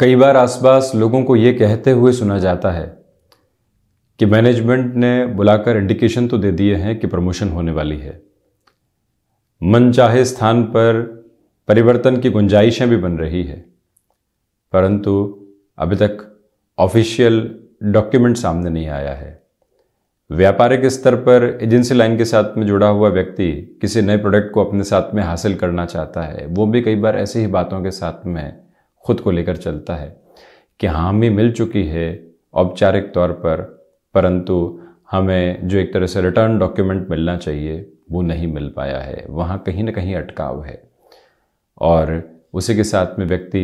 कई बार आसपास लोगों को ये कहते हुए सुना जाता है कि मैनेजमेंट ने बुलाकर इंडिकेशन तो दे दिए हैं कि प्रमोशन होने वाली है मन चाहे स्थान पर परिवर्तन की गुंजाइशें भी बन रही है परंतु अभी तक ऑफिशियल डॉक्यूमेंट सामने नहीं आया है व्यापारिक स्तर पर एजेंसी लाइन के साथ में जुड़ा हुआ व्यक्ति किसी नए प्रोडक्ट को अपने साथ में हासिल करना चाहता है वो भी कई बार ऐसी ही बातों के साथ में है खुद को लेकर चलता है कि हाँ, हमें मिल चुकी है औपचारिक तौर पर परंतु हमें जो एक तरह से रिटर्न डॉक्यूमेंट मिलना चाहिए वो नहीं मिल पाया है वहाँ कहीं ना कहीं अटकाव है और उसी के साथ में व्यक्ति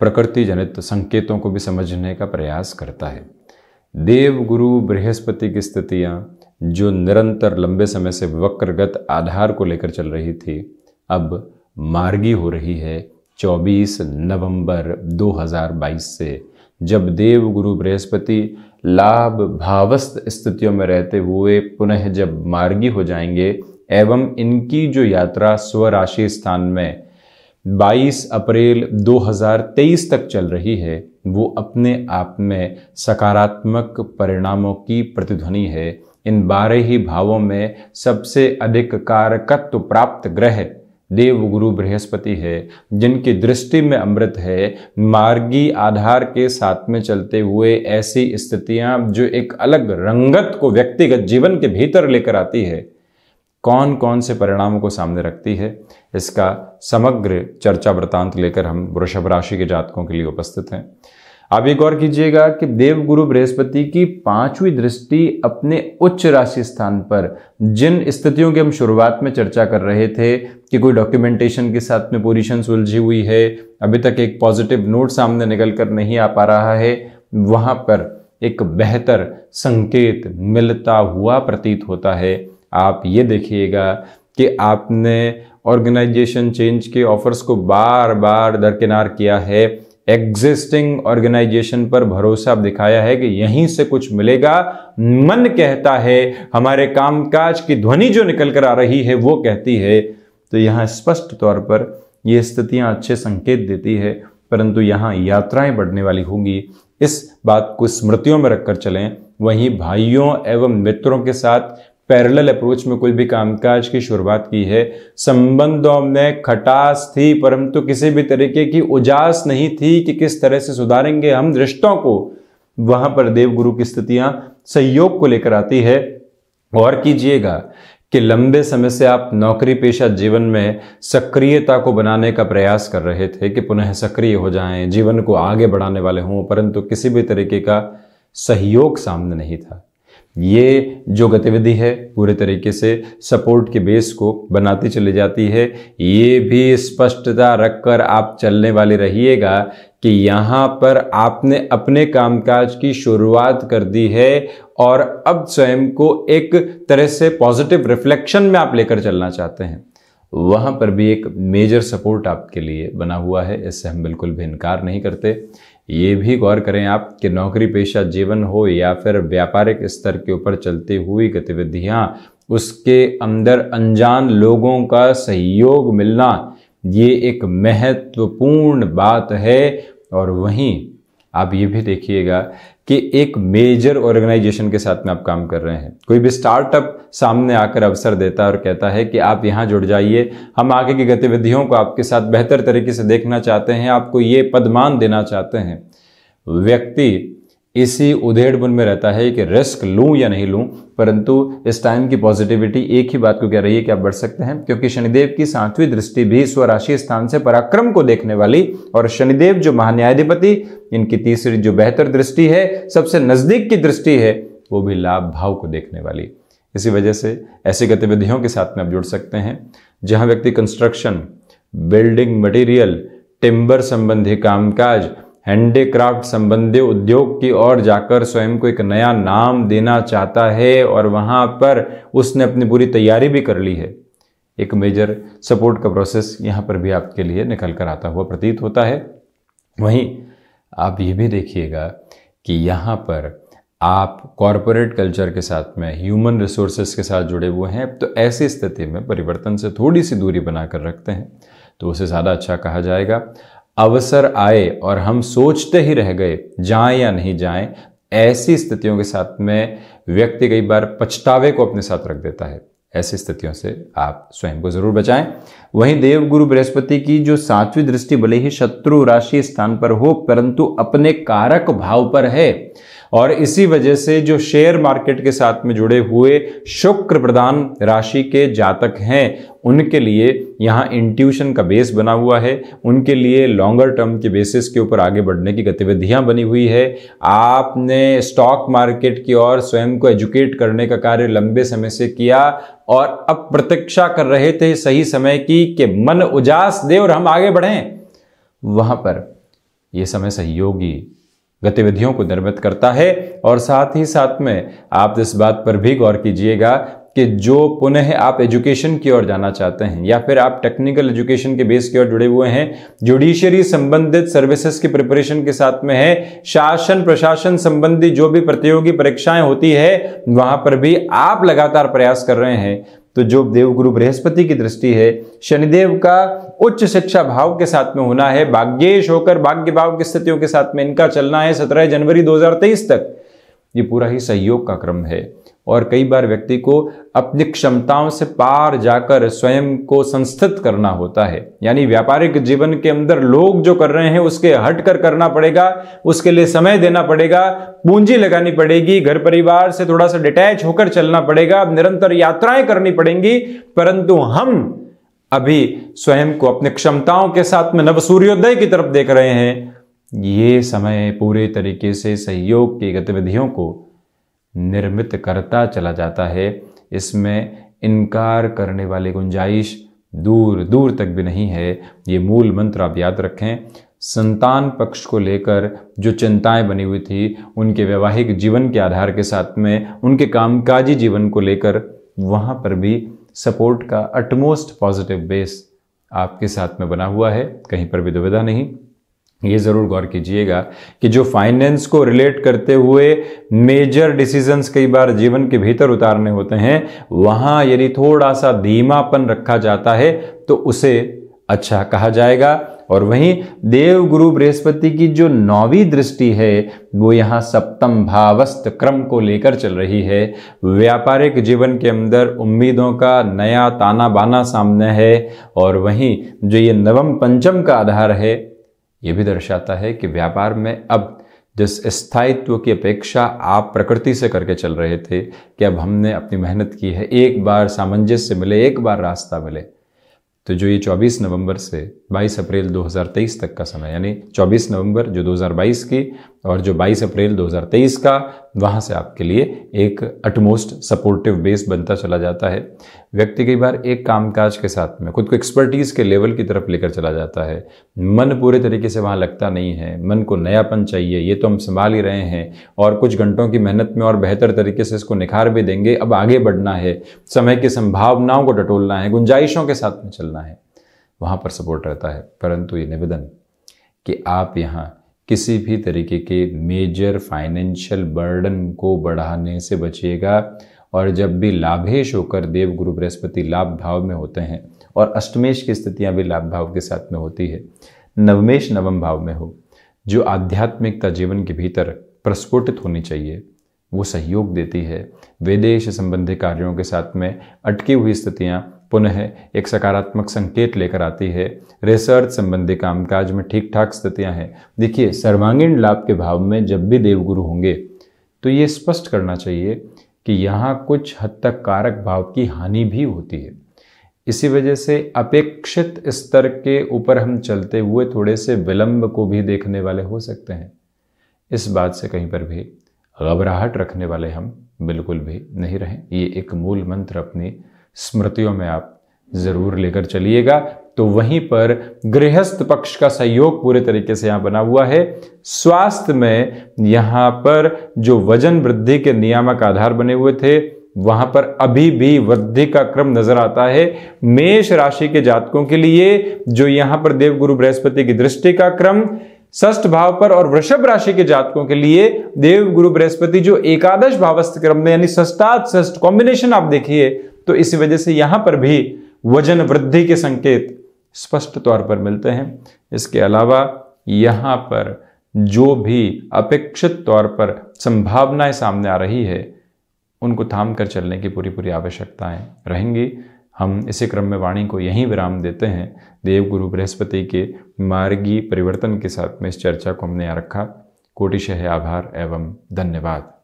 प्रकृति जनित संकेतों को भी समझने का प्रयास करता है देव गुरु बृहस्पति की स्थितियाँ जो निरंतर लंबे समय से वक्रगत आधार को लेकर चल रही थी अब मार्गी हो रही है 24 नवंबर 2022 से जब देव गुरु बृहस्पति लाभ भावस्थ स्थितियों में रहते हुए पुनः जब मार्गी हो जाएंगे एवं इनकी जो यात्रा स्वराशि स्थान में 22 अप्रैल 2023 तक चल रही है वो अपने आप में सकारात्मक परिणामों की प्रतिध्वनि है इन बारह ही भावों में सबसे अधिक कारकत्व प्राप्त ग्रह देव गुरु बृहस्पति है जिनकी दृष्टि में अमृत है मार्गी आधार के साथ में चलते हुए ऐसी स्थितियां जो एक अलग रंगत को व्यक्तिगत जीवन के भीतर लेकर आती है कौन कौन से परिणामों को सामने रखती है इसका समग्र चर्चा वृतांत लेकर हम वृषभ राशि के जातकों के लिए उपस्थित हैं आप एक और कीजिएगा कि देव गुरु बृहस्पति की पांचवी दृष्टि अपने उच्च राशि स्थान पर जिन स्थितियों की हम शुरुआत में चर्चा कर रहे थे कि कोई डॉक्यूमेंटेशन के साथ में पोजिशन सुलझी हुई है अभी तक एक पॉजिटिव नोट सामने निकल कर नहीं आ पा रहा है वहाँ पर एक बेहतर संकेत मिलता हुआ प्रतीत होता है आप ये देखिएगा कि आपने ऑर्गेनाइजेशन चेंज के ऑफर्स को बार बार दरकिनार किया है एग्जिस्टिंग ऑर्गेनाइजेशन पर भरोसा दिखाया है कि यहीं से कुछ मिलेगा मन कहता है हमारे कामकाज की ध्वनि जो निकल कर आ रही है वो कहती है तो यहां स्पष्ट तौर पर ये स्थितियां अच्छे संकेत देती है परंतु यहां यात्राएं बढ़ने वाली होंगी इस बात को स्मृतियों में रखकर चलें वहीं भाइयों एवं मित्रों के साथ पैरेलल अप्रोच में कोई भी कामकाज की शुरुआत की है संबंधों में खटास थी परंतु किसी भी तरीके की उजास नहीं थी कि किस तरह से सुधारेंगे हम रिश्तों को वहां पर देवगुरु की स्थितियां सहयोग को लेकर आती है और कीजिएगा कि लंबे समय से आप नौकरी पेशा जीवन में सक्रियता को बनाने का प्रयास कर रहे थे कि पुनः सक्रिय हो जाएं जीवन को आगे बढ़ाने वाले हों परंतु किसी भी तरीके का सहयोग सामने नहीं था ये जो गतिविधि है पूरे तरीके से सपोर्ट के बेस को बनाती चली जाती है ये भी स्पष्टता रखकर आप चलने वाले रहिएगा कि यहाँ पर आपने अपने कामकाज की शुरुआत कर दी है और अब स्वयं को एक तरह से पॉजिटिव रिफ्लेक्शन में आप लेकर चलना चाहते हैं वहाँ पर भी एक मेजर सपोर्ट आपके लिए बना हुआ है इससे हम बिल्कुल भी इनकार नहीं करते ये भी गौर करें आप कि नौकरी पेशा जीवन हो या फिर व्यापारिक स्तर के ऊपर चलती हुई गतिविधियां उसके अंदर अनजान लोगों का सहयोग मिलना ये एक महत्वपूर्ण बात है और वहीं आप ये भी देखिएगा कि एक मेजर ऑर्गेनाइजेशन के साथ में आप काम कर रहे हैं कोई भी स्टार्टअप सामने आकर अवसर देता है और कहता है कि आप यहाँ जुड़ जाइए हम आगे की गतिविधियों को आपके साथ बेहतर तरीके से देखना चाहते हैं आपको ये पदमान देना चाहते हैं व्यक्ति इसी उधेड़बुन में रहता है कि रिस्क लूं या नहीं लूं परंतु इस टाइम की पॉजिटिविटी एक ही बात को कह रही है कि आप बढ़ सकते हैं क्योंकि शनिदेव की सातवीं दृष्टि भी स्वराशि स्थान से पराक्रम को देखने वाली और शनिदेव जो महान्यायाधिपति इनकी तीसरी जो बेहतर दृष्टि है सबसे नज़दीक की दृष्टि है वो भी लाभ भाव को देखने वाली इसी वजह से ऐसी गतिविधियों के साथ में आप जुड़ सकते हैं जहां व्यक्ति कंस्ट्रक्शन बिल्डिंग मटेरियल टिम्बर संबंधी कामकाज हैंडीक्राफ्ट संबंधी उद्योग की ओर जाकर स्वयं को एक नया नाम देना चाहता है और वहाँ पर उसने अपनी पूरी तैयारी भी कर ली है एक मेजर सपोर्ट का प्रोसेस यहाँ पर भी आपके लिए निकल कर आता हुआ प्रतीत होता है वहीं आप ये भी देखिएगा कि यहाँ पर आप कॉरपोरेट कल्चर के साथ में ह्यूमन रिसोर्सेज के साथ जुड़े हुए हैं तो ऐसी स्थिति में परिवर्तन से थोड़ी सी दूरी बनाकर रखते हैं तो उसे ज़्यादा अच्छा कहा जाएगा अवसर आए और हम सोचते ही रह गए जाएं या नहीं जाएं ऐसी स्थितियों के साथ में व्यक्ति कई बार पछतावे को अपने साथ रख देता है ऐसी स्थितियों से आप स्वयं को जरूर बचाएं वहीं देव गुरु बृहस्पति की जो सातवीं दृष्टि भले ही शत्रु राशि स्थान पर हो परंतु अपने कारक भाव पर है और इसी वजह से जो शेयर मार्केट के साथ में जुड़े हुए शुक्र प्रधान राशि के जातक हैं उनके लिए यहाँ इंट्यूशन का बेस बना हुआ है उनके लिए लॉन्गर टर्म के बेसिस के ऊपर आगे बढ़ने की गतिविधियाँ बनी हुई है आपने स्टॉक मार्केट की ओर स्वयं को एजुकेट करने का कार्य लंबे समय से किया और अब प्रतीक्षा कर रहे थे सही समय की कि मन उजास दे और हम आगे बढ़ें वहाँ पर यह समय सहयोगी गतिविधियों को निर्मित करता है और साथ ही साथ में आप इस बात पर भी गौर कीजिएगा कि जो पुनः आप एजुकेशन की ओर जाना चाहते हैं या फिर आप टेक्निकल एजुकेशन के बेस की ओर जुड़े हुए हैं जुडिशियरी संबंधित सर्विसेज की प्रिपरेशन के साथ में है शासन प्रशासन संबंधी जो भी प्रतियोगी परीक्षाएं होती है वहां पर भी आप लगातार प्रयास कर रहे हैं तो जो देवगुरु बृहस्पति की दृष्टि है शनिदेव का उच्च शिक्षा भाव के साथ में होना है भाग्येश होकर भाग्य भाव की स्थितियों के साथ में इनका चलना है सत्रह जनवरी दो तक ये पूरा ही सहयोग का क्रम है और कई बार व्यक्ति को अपनी क्षमताओं से पार जाकर स्वयं को संस्थित करना होता है यानी व्यापारिक जीवन के अंदर लोग जो कर रहे हैं उसके हट कर करना पड़ेगा उसके लिए समय देना पड़ेगा पूंजी लगानी पड़ेगी घर परिवार से थोड़ा सा डिटैच होकर चलना पड़ेगा निरंतर यात्राएं करनी पड़ेंगी परंतु हम अभी स्वयं को अपनी क्षमताओं के साथ में नव सूर्योदय की तरफ देख रहे हैं ये समय पूरे तरीके से सहयोग की गतिविधियों को निर्मित करता चला जाता है इसमें इनकार करने वाली गुंजाइश दूर दूर तक भी नहीं है ये मूल मंत्र आप याद रखें संतान पक्ष को लेकर जो चिंताएं बनी हुई थी उनके वैवाहिक जीवन के आधार के साथ में उनके कामकाजी जीवन को लेकर वहाँ पर भी सपोर्ट का अटमोस्ट पॉजिटिव बेस आपके साथ में बना हुआ है कहीं पर भी दुविधा नहीं ये ज़रूर गौर कीजिएगा कि जो फाइनेंस को रिलेट करते हुए मेजर डिसीजंस कई बार जीवन के भीतर उतारने होते हैं वहाँ यदि थोड़ा सा धीमापन रखा जाता है तो उसे अच्छा कहा जाएगा और वहीं देव गुरु बृहस्पति की जो नौवीं दृष्टि है वो यहाँ सप्तम भावस्त क्रम को लेकर चल रही है व्यापारिक जीवन के अंदर उम्मीदों का नया ताना बाना सामने है और वहीं जो ये नवम पंचम का आधार है यह भी दर्शाता है कि व्यापार में अब जिस स्थायित्व की अपेक्षा आप प्रकृति से करके चल रहे थे कि अब हमने अपनी मेहनत की है एक बार सामंजस्य मिले एक बार रास्ता मिले तो जो ये 24 नवंबर से 22 अप्रैल 2023 तक का समय यानी 24 नवंबर जो 2022 की और जो 22 अप्रैल 2023 का वहाँ से आपके लिए एक अटमोस्ट सपोर्टिव बेस बनता चला जाता है व्यक्ति कई बार एक कामकाज के साथ में खुद को एक्सपर्टीज़ के लेवल की तरफ लेकर चला जाता है मन पूरे तरीके से वहाँ लगता नहीं है मन को नयापन चाहिए ये तो हम संभाल ही रहे हैं और कुछ घंटों की मेहनत में और बेहतर तरीके से इसको निखार भी देंगे अब आगे बढ़ना है समय की संभावनाओं को टटोलना है गुंजाइशों के साथ में चलना है वहाँ पर सपोर्ट रहता है परंतु ये निवेदन कि आप यहाँ किसी भी तरीके के मेजर फाइनेंशियल बर्डन को बढ़ाने से बचिएगा और जब भी लाभेश होकर देव गुरु बृहस्पति लाभ भाव में होते हैं और अष्टमेश की स्थितियां भी लाभ भाव के साथ में होती है नवमेश नवम भाव में हो जो आध्यात्मिकता जीवन के भीतर प्रस्फुटित होनी चाहिए वो सहयोग देती है विदेश संबंधी कार्यों के साथ में अटकी हुई स्थितियाँ पुनः एक सकारात्मक संकेत लेकर आती है रिसर्च संबंधी कामकाज में ठीक ठाक स्थितियां हैं देखिए सर्वांगीण लाभ के भाव में जब भी देवगुरु होंगे तो ये स्पष्ट करना चाहिए कि यहाँ कुछ हद तक कारक भाव की हानि भी होती है इसी वजह से अपेक्षित स्तर के ऊपर हम चलते हुए थोड़े से विलंब को भी देखने वाले हो सकते हैं इस बात से कहीं पर भी घबराहट रखने वाले हम बिल्कुल भी नहीं रहें ये एक मूल मंत्र अपनी स्मृतियों में आप ज़रूर लेकर चलिएगा तो वहीं पर गृहस्थ पक्ष का सहयोग पूरे तरीके से यहां बना हुआ है स्वास्थ्य में यहां पर जो वजन वृद्धि के नियामक आधार बने हुए थे वहां पर अभी भी वृद्धि का क्रम नजर आता है मेष राशि के जातकों के लिए जो यहां पर देवगुरु बृहस्पति की दृष्टि का क्रम ष्ठ भाव पर और वृषभ राशि के जातकों के लिए देव गुरु बृहस्पति जो एकादश भावस्थ क्रम में यानी सस्ता कॉम्बिनेशन आप देखिए तो इस वजह से यहाँ पर भी वजन वृद्धि के संकेत स्पष्ट तौर पर मिलते हैं इसके अलावा यहाँ पर जो भी अपेक्षित तौर पर संभावनाएं सामने आ रही है उनको थाम कर चलने की पूरी पूरी आवश्यकताएं रहेंगी हम इसी क्रम में वाणी को यहीं विराम देते हैं देव गुरु बृहस्पति के मार्गी परिवर्तन के साथ में इस चर्चा को हमने यहाँ रखा कोटिशह आभार एवं धन्यवाद